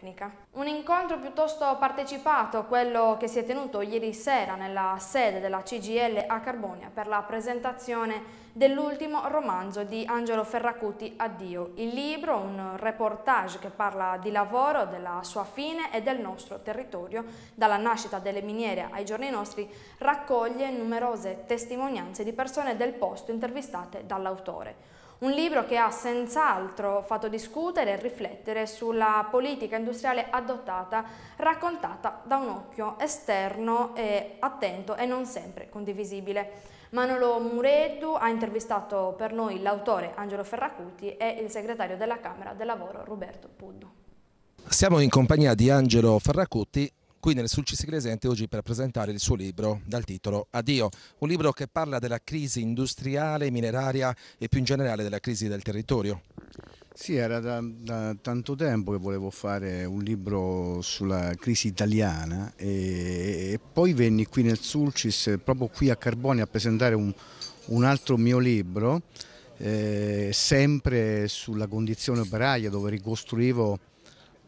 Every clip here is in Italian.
tecnica. Un incontro piuttosto partecipato, quello che si è tenuto ieri sera nella sede della CGL a Carbonia per la presentazione dell'ultimo romanzo di Angelo Ferracuti, Addio. Il libro, un reportage che parla di lavoro, della sua fine e del nostro territorio, dalla nascita delle miniere ai giorni nostri, raccoglie numerose testimonianze di persone del posto intervistate dall'autore. Un libro che ha senz'altro fatto discutere e riflettere sulla politica industriale adottata, raccontata da un occhio esterno e attento e non sempre condivisibile. Manolo Mureddu ha intervistato per noi l'autore Angelo Ferracuti e il segretario della Camera del Lavoro Roberto Puddu. Siamo in compagnia di Angelo Ferracuti, qui nel Sulcis Cresente oggi per presentare il suo libro dal titolo Addio, un libro che parla della crisi industriale, mineraria e più in generale della crisi del territorio. Sì, era da, da, tanto tempo che volevo fare un libro sulla crisi italiana e, e poi venni qui nel Sulcis, proprio qui a Carboni, a presentare un, un altro mio libro, eh, sempre sulla condizione operaia dove ricostruivo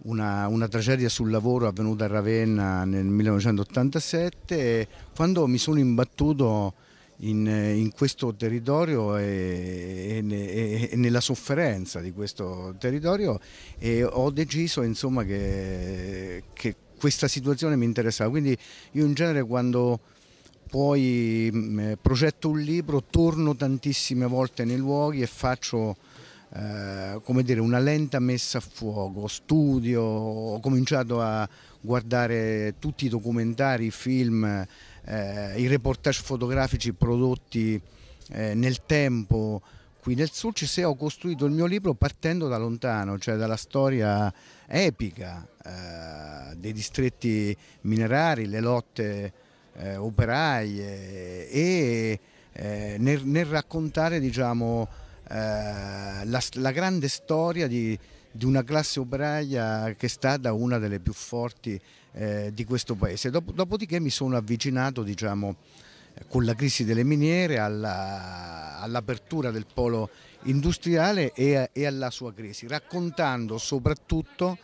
una, una, tragedia sul lavoro avvenuta a Ravenna nel 1987 quando mi sono imbattuto in, in questo territorio e, e, e, nella sofferenza di questo territorio e ho deciso insomma, che, che questa situazione mi interessava. Quindi io in genere quando poi mm, eh, progetto un libro torno tantissime volte nei luoghi e faccio eh, come dire, una lenta messa a fuoco, studio, ho cominciato a guardare tutti i documentari, i film, eh, i reportage fotografici prodotti eh, nel tempo qui nel Sulci se ho costruito il mio libro partendo da lontano, cioè dalla storia epica eh, dei distretti minerari, le lotte eh, operaie e eh, nel, nel, raccontare diciamo, eh, la, la, grande storia di, di, una classe operaia che è stata una delle più forti eh, di questo paese. Dop dopodiché mi sono avvicinato diciamo, con la crisi delle miniere all'apertura all del polo industriale e, e alla sua crisi, raccontando soprattutto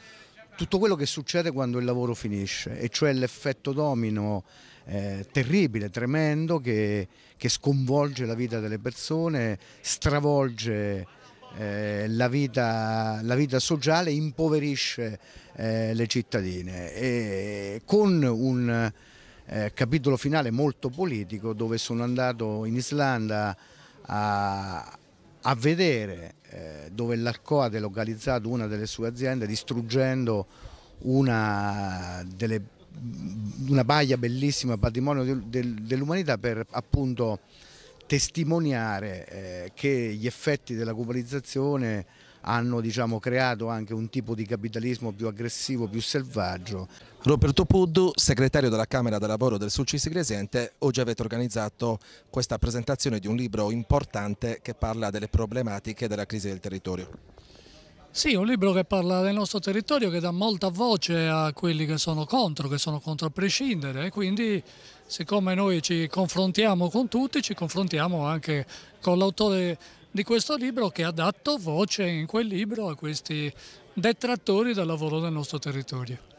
tutto quello che succede quando il lavoro finisce, e cioè l'effetto domino eh, terribile, tremendo, che, che, sconvolge la vita delle persone, stravolge eh, la, vita, la, vita, sociale, impoverisce eh, le cittadine. E con un eh, capitolo finale molto politico dove sono andato in Islanda a, a vedere eh, dove l'Arcoa ha delocalizzato una delle sue aziende distruggendo una delle una baia bellissima, patrimonio dell'umanità per appunto testimoniare eh, che gli effetti della globalizzazione hanno diciamo, creato anche un tipo di capitalismo più aggressivo, più selvaggio. Roberto Puddu, segretario della Camera del Lavoro del Sulcis Crescente, oggi avete organizzato questa presentazione di un libro importante che parla delle problematiche della crisi del territorio. Sì, un libro che parla del nostro territorio, che dà molta voce a quelli che sono contro, che sono contro a prescindere quindi siccome noi ci confrontiamo con tutti, ci confrontiamo anche con l'autore di questo libro che ha dato voce in quel libro a questi detrattori del lavoro del nostro territorio.